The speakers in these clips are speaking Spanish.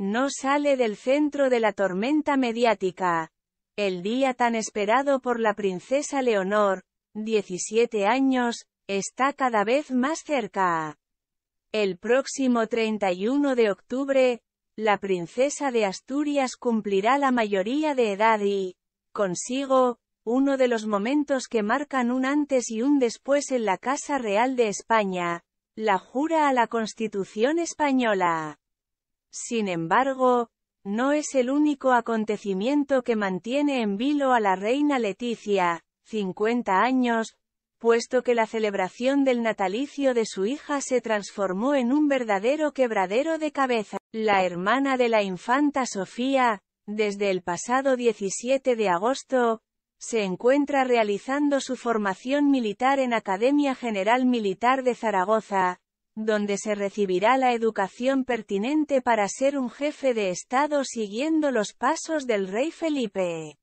No sale del centro de la tormenta mediática. El día tan esperado por la princesa Leonor, 17 años, está cada vez más cerca. El próximo 31 de octubre, la princesa de Asturias cumplirá la mayoría de edad y, consigo, uno de los momentos que marcan un antes y un después en la Casa Real de España, la jura a la Constitución española. Sin embargo, no es el único acontecimiento que mantiene en vilo a la reina Leticia, 50 años, puesto que la celebración del natalicio de su hija se transformó en un verdadero quebradero de cabeza. La hermana de la infanta Sofía, desde el pasado 17 de agosto, se encuentra realizando su formación militar en Academia General Militar de Zaragoza, donde se recibirá la educación pertinente para ser un jefe de Estado siguiendo los pasos del rey Felipe.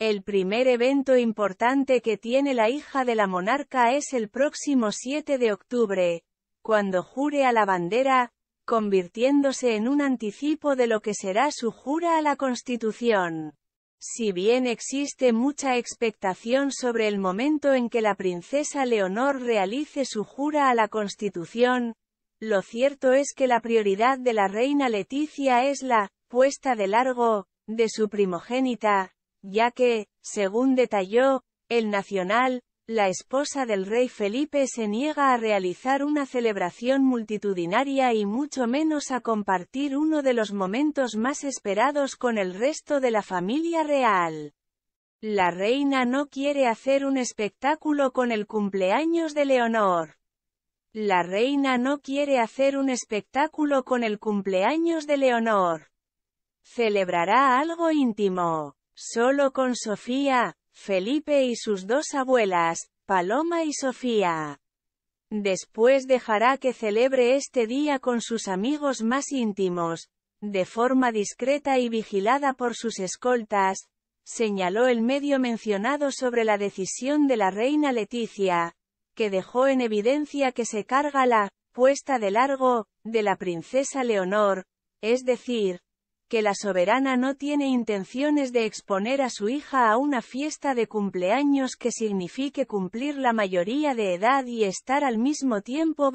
El primer evento importante que tiene la hija de la monarca es el próximo 7 de octubre, cuando jure a la bandera, convirtiéndose en un anticipo de lo que será su jura a la Constitución. Si bien existe mucha expectación sobre el momento en que la princesa Leonor realice su jura a la Constitución, lo cierto es que la prioridad de la reina Leticia es la puesta de largo de su primogénita, ya que, según detalló, el Nacional, la esposa del rey Felipe se niega a realizar una celebración multitudinaria y mucho menos a compartir uno de los momentos más esperados con el resto de la familia real. La reina no quiere hacer un espectáculo con el cumpleaños de Leonor. La reina no quiere hacer un espectáculo con el cumpleaños de Leonor. Celebrará algo íntimo. Solo con Sofía, Felipe y sus dos abuelas, Paloma y Sofía. Después dejará que celebre este día con sus amigos más íntimos, de forma discreta y vigilada por sus escoltas, señaló el medio mencionado sobre la decisión de la reina Leticia, que dejó en evidencia que se carga la puesta de largo de la princesa Leonor, es decir, que la soberana no tiene intenciones de exponer a su hija a una fiesta de cumpleaños que signifique cumplir la mayoría de edad y estar al mismo tiempo